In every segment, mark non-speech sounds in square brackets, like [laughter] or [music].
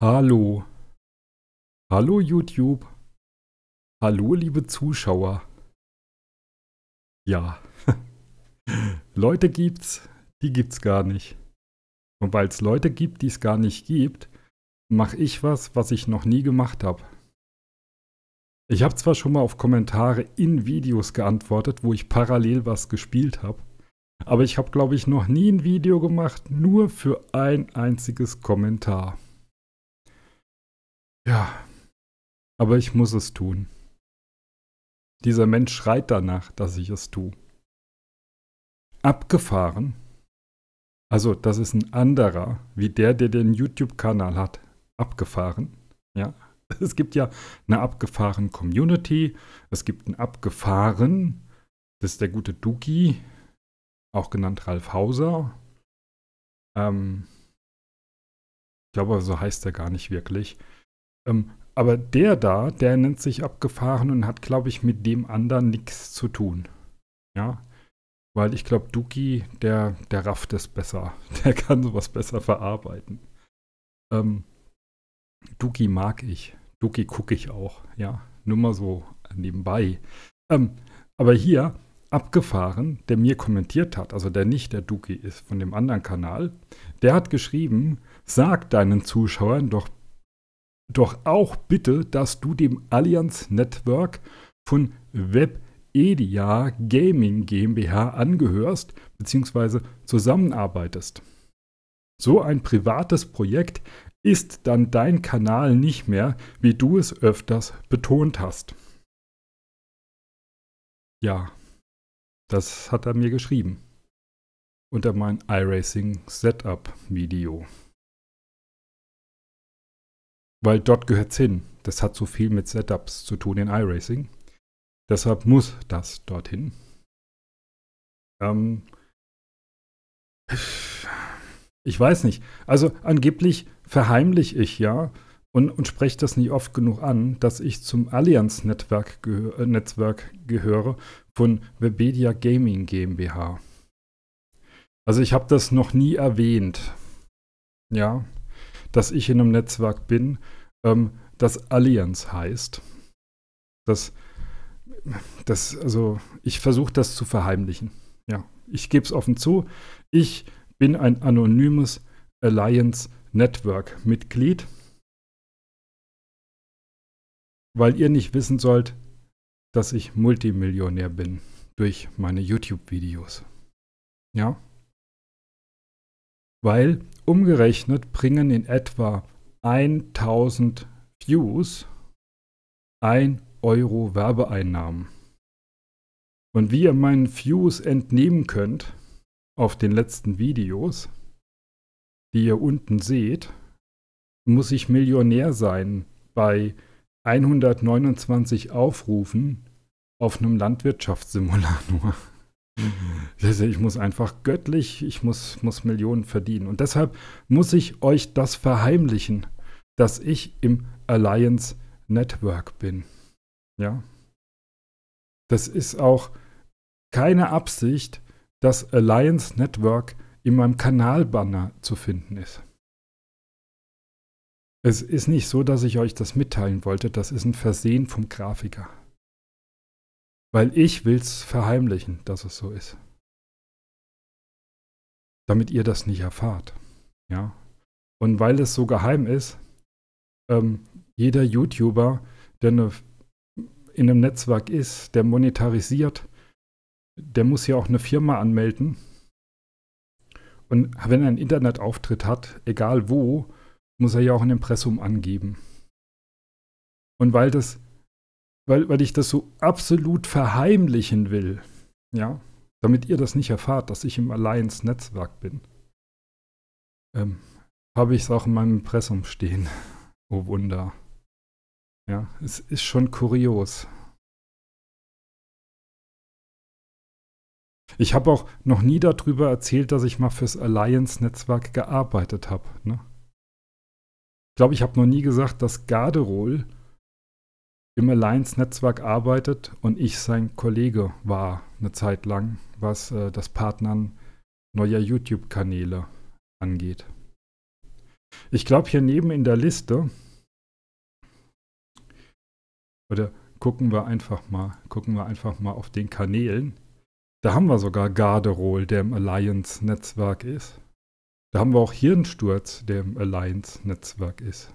Hallo. Hallo YouTube. Hallo liebe Zuschauer. Ja. [laughs] Leute gibt's, die gibt's gar nicht. Und weil es Leute gibt, die es gar nicht gibt, mache ich was, was ich noch nie gemacht habe. Ich habe zwar schon mal auf Kommentare in Videos geantwortet, wo ich parallel was gespielt habe, aber ich habe, glaube ich, noch nie ein Video gemacht, nur für ein einziges Kommentar. Ja, aber ich muss es tun. Dieser Mensch schreit danach, dass ich es tue. Abgefahren. Also, das ist ein anderer, wie der, der den YouTube-Kanal hat. Abgefahren. Ja. [laughs] Es gibt ja eine abgefahren Community. Es gibt einen abgefahren. Das ist der gute Duki, auch genannt Ralf Hauser. Ähm, ich glaube, so heißt er gar nicht wirklich. Ähm, aber der da, der nennt sich abgefahren und hat, glaube ich, mit dem anderen nichts zu tun. Ja. Weil ich glaube, Duki, der, der rafft es besser. [laughs] Der kann sowas besser verarbeiten. Ähm, Duki mag ich. Duki gucke ich auch. Ja. Nur mal so nebenbei. Ähm, aber hier, abgefahren, der mir kommentiert hat, also der nicht der Duki ist von dem anderen Kanal, der hat geschrieben, sag deinen Zuschauern doch doch auch bitte, dass du dem Allianz Network von Webedia Gaming GmbH angehörst bzw. zusammenarbeitest. So ein privates Projekt ist dann dein Kanal nicht mehr, wie du es öfters betont hast. Ja, das hat er mir geschrieben unter mein iRacing Setup Video weil dort gehört es hin. Das hat so viel mit Setups zu tun in iRacing. Deshalb muss das dorthin. Ähm ich weiß nicht. Also angeblich verheimliche ich ja und, und spreche das nicht oft genug an, dass ich zum Allianz-Netzwerk gehö äh, Netzwerk gehöre von Webedia Gaming GmbH. Also ich habe das noch nie erwähnt. Ja, dass ich in einem Netzwerk bin, ähm, das Allianz heißt. Das, das, also ich versuche das zu verheimlichen. Ja, ich gebe es offen zu. Ich bin ein anonymes Alliance Network Mitglied, weil ihr nicht wissen sollt, dass ich Multimillionär bin durch meine YouTube-Videos. Ja weil umgerechnet bringen in etwa 1000 Views 1 Euro Werbeeinnahmen. Und wie ihr meinen Views entnehmen könnt auf den letzten Videos, die ihr unten seht, muss ich Millionär sein bei 129 Aufrufen auf einem Landwirtschaftssimulator. Also ich muss einfach göttlich, ich muss, muss Millionen verdienen. Und deshalb muss ich euch das verheimlichen, dass ich im Alliance Network bin. Ja. Das ist auch keine Absicht, dass Alliance Network in meinem Kanalbanner zu finden ist. Es ist nicht so, dass ich euch das mitteilen wollte, das ist ein Versehen vom Grafiker. Weil ich will es verheimlichen, dass es so ist. Damit ihr das nicht erfahrt. Ja. Und weil es so geheim ist, ähm, jeder YouTuber, der eine, in einem Netzwerk ist, der monetarisiert, der muss ja auch eine Firma anmelden. Und wenn er einen Internetauftritt hat, egal wo, muss er ja auch ein Impressum angeben. Und weil das weil, weil ich das so absolut verheimlichen will. Ja, damit ihr das nicht erfahrt, dass ich im Alliance-Netzwerk bin. Ähm, habe ich es auch in meinem Impressum stehen. [laughs] Oh Wunder. Ja, es ist schon kurios. Ich habe auch noch nie darüber erzählt, dass ich mal fürs Alliance-Netzwerk gearbeitet habe. Ne? Ich glaube, ich habe noch nie gesagt, dass Garderol im Alliance-Netzwerk arbeitet und ich sein Kollege war eine Zeit lang, was äh, das Partnern neuer YouTube-Kanäle angeht. Ich glaube, hier neben in der Liste, oder gucken wir einfach mal, gucken wir einfach mal auf den Kanälen. Da haben wir sogar Garderol, der im Alliance-Netzwerk ist. Da haben wir auch Hirnsturz, der im Alliance-Netzwerk ist.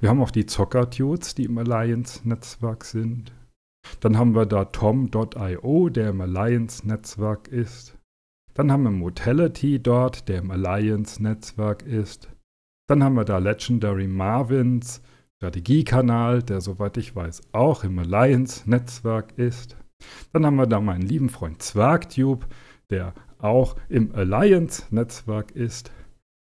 Wir haben auch die Zocker-Dudes, die im Alliance-Netzwerk sind. Dann haben wir da Tom.io, der im Alliance-Netzwerk ist. Dann haben wir Motality dort, der im Alliance-Netzwerk ist. Dann haben wir da Legendary Marvins, Strategiekanal, der soweit ich weiß auch im Alliance-Netzwerk ist. Dann haben wir da meinen lieben Freund Zwergtube, der auch im Alliance-Netzwerk ist.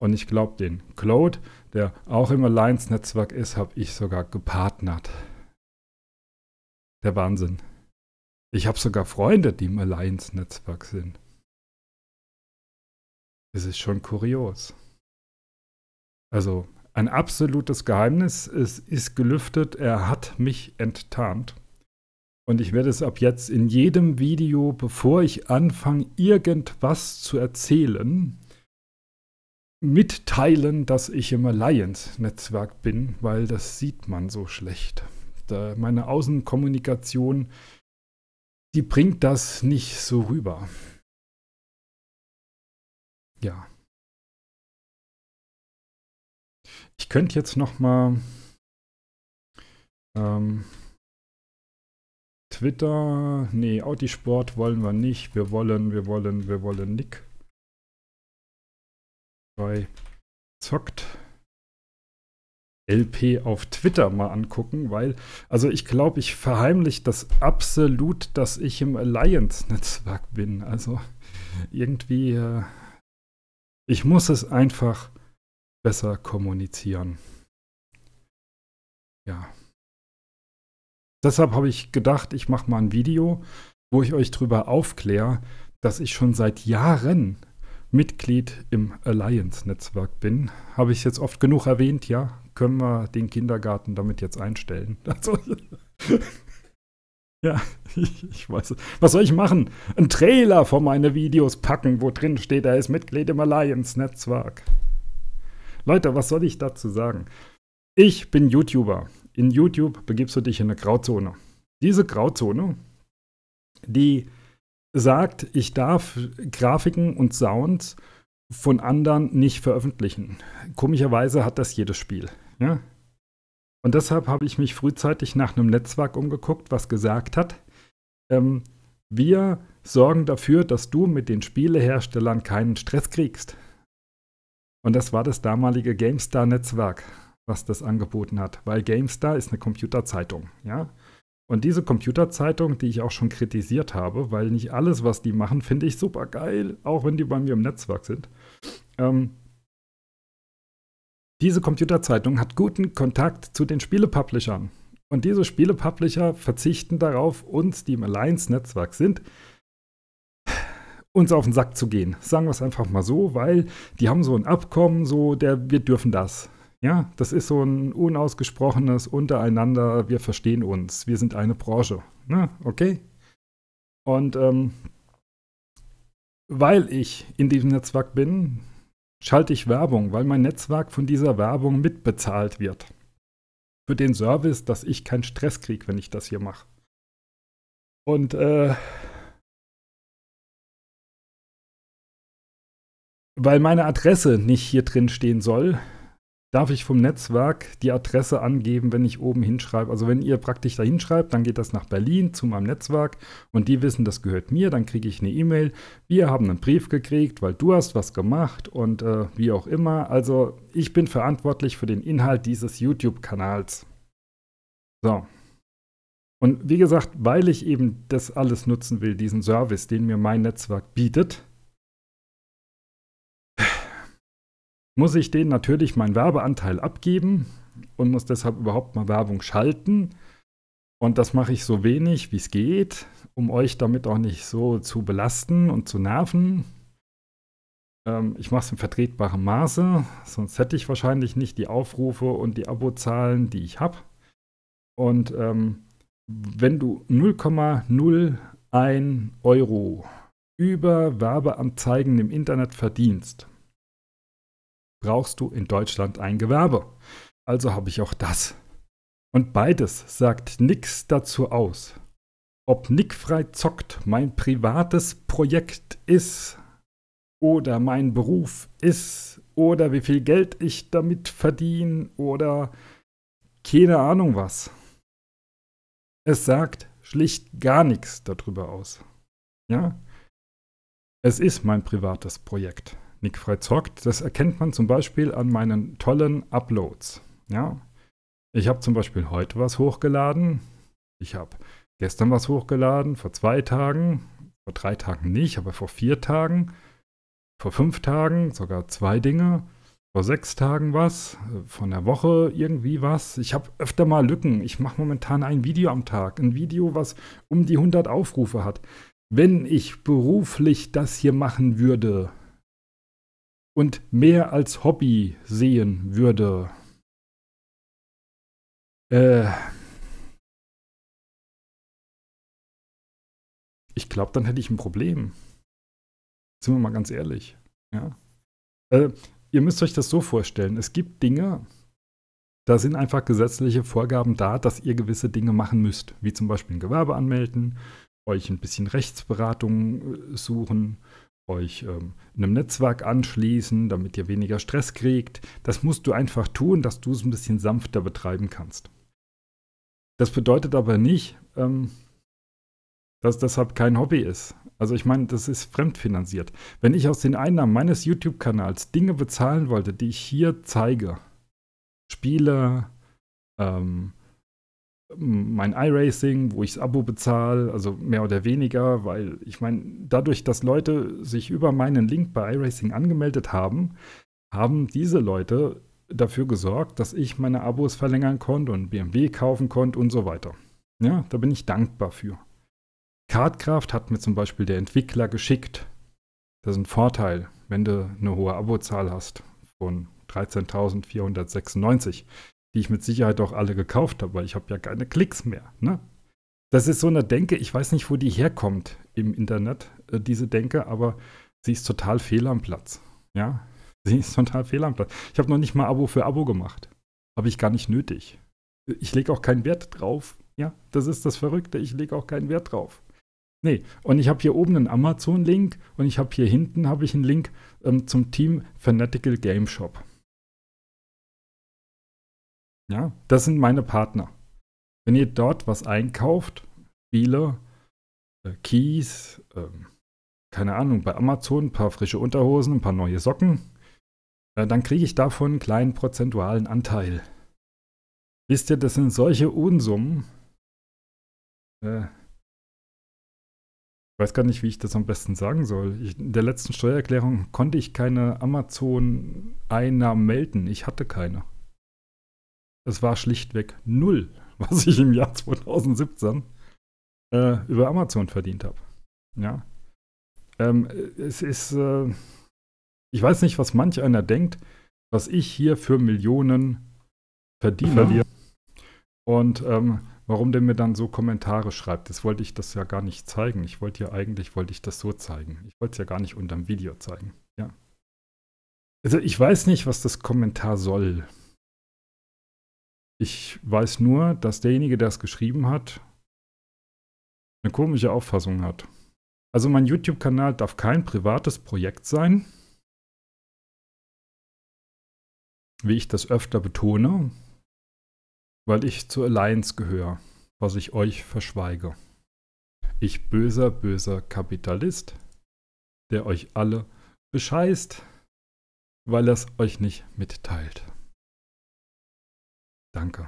Und ich glaube, den Claude, der auch im Alliance-Netzwerk ist, habe ich sogar gepartnert. Der Wahnsinn. Ich habe sogar Freunde, die im Alliance-Netzwerk sind. Es ist schon kurios. Also ein absolutes Geheimnis. Es ist gelüftet. Er hat mich enttarnt. Und ich werde es ab jetzt in jedem Video, bevor ich anfange, irgendwas zu erzählen, mitteilen, dass ich im Alliance-Netzwerk bin, weil das sieht man so schlecht. Da meine Außenkommunikation, die bringt das nicht so rüber. Ja. Ich könnte jetzt noch mal ähm, Twitter, nee, Audi wollen wir nicht. Wir wollen, wir wollen, wir wollen Nick bei Zockt LP auf Twitter mal angucken, weil, also ich glaube, ich verheimliche das absolut, dass ich im Alliance-Netzwerk bin. Also irgendwie, äh, ich muss es einfach besser kommunizieren. Ja. Deshalb habe ich gedacht, ich mache mal ein Video, wo ich euch darüber aufkläre, dass ich schon seit Jahren Mitglied im Alliance-Netzwerk bin. Habe ich jetzt oft genug erwähnt, ja. Können wir den Kindergarten damit jetzt einstellen? [laughs] Also, ja, ich, ich weiß. Was soll ich machen? Ein Trailer von meine Videos packen, wo drin steht, er ist Mitglied im Alliance-Netzwerk. Leute, was soll ich dazu sagen? Ich bin YouTuber. In YouTube begibst du dich in eine Grauzone. Diese Grauzone, die sagt, ich darf Grafiken und Sounds von anderen nicht veröffentlichen. Komischerweise hat das jedes Spiel. Ja? Und deshalb habe ich mich frühzeitig nach einem Netzwerk umgeguckt, was gesagt hat, ähm, wir sorgen dafür, dass du mit den Spieleherstellern keinen Stress kriegst. Und das war das damalige GameStar-Netzwerk, was das angeboten hat, weil GameStar ist eine Computerzeitung. Ja? Und diese Computerzeitung, die ich auch schon kritisiert habe, weil nicht alles, was die machen, finde ich super geil, auch wenn die bei mir im Netzwerk sind. Ähm, diese Computerzeitung hat guten Kontakt zu den Spielepublishern. Und diese Spielepublisher verzichten darauf, uns, die im Alliance-Netzwerk sind, uns auf den Sack zu gehen. Sagen wir es einfach mal so, weil die haben so ein Abkommen, so der wir dürfen das ja, das ist so ein unausgesprochenes Untereinander, wir verstehen uns, wir sind eine Branche. Ne? Okay. Und ähm, weil ich in diesem Netzwerk bin, schalte ich Werbung, weil mein Netzwerk von dieser Werbung mitbezahlt wird. Für den Service, dass ich keinen Stress kriege, wenn ich das hier mache. Und äh, weil meine Adresse nicht hier drin stehen soll, darf ich vom Netzwerk die Adresse angeben, wenn ich oben hinschreibe. Also wenn ihr praktisch da hinschreibt, dann geht das nach Berlin zu meinem Netzwerk und die wissen, das gehört mir, dann kriege ich eine E-Mail. Wir haben einen Brief gekriegt, weil du hast was gemacht und äh, wie auch immer. Also ich bin verantwortlich für den Inhalt dieses YouTube-Kanals. So. Und wie gesagt, weil ich eben das alles nutzen will, diesen Service, den mir mein Netzwerk bietet, muss ich denen natürlich meinen Werbeanteil abgeben und muss deshalb überhaupt mal Werbung schalten. Und das mache ich so wenig, wie es geht, um euch damit auch nicht so zu belasten und zu nerven. Ähm, ich mache es in vertretbarem Maße, sonst hätte ich wahrscheinlich nicht die Aufrufe und die Abozahlen, die ich habe. Und ähm, wenn du 0,01 Euro über Werbeanzeigen im Internet verdienst, brauchst du in Deutschland ein Gewerbe. Also habe ich auch das. Und beides sagt nichts dazu aus. Ob Nickfrei zockt mein privates Projekt ist oder mein Beruf ist oder wie viel Geld ich damit verdiene oder keine Ahnung was. Es sagt schlicht gar nichts darüber aus. Ja? Es ist mein privates Projekt nickfrei zockt. Das erkennt man zum Beispiel an meinen tollen Uploads. Ja? Ich habe zum Beispiel heute was hochgeladen. Ich habe gestern was hochgeladen, vor zwei Tagen, vor drei Tagen nicht, aber vor vier Tagen, vor fünf Tagen sogar zwei Dinge, vor sechs Tagen was, von der Woche irgendwie was. Ich habe öfter mal Lücken. Ich mache momentan ein Video am Tag, ein Video, was um die 100 Aufrufe hat. Wenn ich beruflich das hier machen würde, und mehr als Hobby sehen würde. Äh ich glaube, dann hätte ich ein Problem. Sind wir mal ganz ehrlich. Ja. Äh, ihr müsst euch das so vorstellen. Es gibt Dinge, da sind einfach gesetzliche Vorgaben da, dass ihr gewisse Dinge machen müsst, wie zum Beispiel ein Gewerbe anmelden, euch ein bisschen Rechtsberatung äh, suchen, euch ähm, einem Netzwerk anschließen, damit ihr weniger Stress kriegt. Das musst du einfach tun, dass du es ein bisschen sanfter betreiben kannst. Das bedeutet aber nicht, ähm, dass deshalb kein Hobby ist. Also ich meine, das ist fremdfinanziert. Wenn ich aus den Einnahmen meines YouTube-Kanals Dinge bezahlen wollte, die ich hier zeige, Spiele, ähm, mein iRacing, wo ich das Abo bezahle, also mehr oder weniger, weil ich meine, dadurch, dass Leute sich über meinen Link bei iRacing angemeldet haben, haben diese Leute dafür gesorgt, dass ich meine Abos verlängern konnte und BMW kaufen konnte und so weiter. Ja, da bin ich dankbar für. Cardcraft hat mir zum Beispiel der Entwickler geschickt. Das ist ein Vorteil, wenn du eine hohe Abozahl hast von 13.496 die ich mit Sicherheit auch alle gekauft habe, weil ich habe ja keine Klicks mehr. Ne? Das ist so eine Denke, ich weiß nicht, wo die herkommt im Internet, äh, diese Denke, aber sie ist total fehl am Platz. Ja, sie ist total fehl am Platz. Ich habe noch nicht mal Abo für Abo gemacht. Habe ich gar nicht nötig. Ich lege auch keinen Wert drauf. Ja, das ist das Verrückte. Ich lege auch keinen Wert drauf. Nee, und ich habe hier oben einen Amazon-Link und ich habe hier hinten habe ich einen Link ähm, zum Team Fanatical Game Shop. Ja, das sind meine Partner. Wenn ihr dort was einkauft, Spiele, äh, Keys, äh, keine Ahnung, bei Amazon ein paar frische Unterhosen, ein paar neue Socken, äh, dann kriege ich davon einen kleinen prozentualen Anteil. Wisst ihr, das sind solche Unsummen. Äh, ich weiß gar nicht, wie ich das am besten sagen soll. Ich, in der letzten Steuererklärung konnte ich keine Amazon-Einnahmen melden. Ich hatte keine. Es war schlichtweg null, [laughs] was ich im Jahr 2017 äh, über Amazon verdient habe. Ja. Ähm, es ist, äh, ich weiß nicht, was manch einer denkt, was ich hier für Millionen verdiene. Mhm. Und ähm, warum der mir dann so Kommentare schreibt. Das wollte ich das ja gar nicht zeigen. Ich wollte ja eigentlich, wollte ich das so zeigen. Ich wollte es ja gar nicht unterm Video zeigen. Ja. Also ich weiß nicht, was das Kommentar soll. Ich weiß nur, dass derjenige, der es geschrieben hat, eine komische Auffassung hat. Also mein YouTube-Kanal darf kein privates Projekt sein, wie ich das öfter betone, weil ich zur Alliance gehöre, was ich euch verschweige. Ich böser, böser Kapitalist, der euch alle bescheißt, weil er es euch nicht mitteilt. Danke.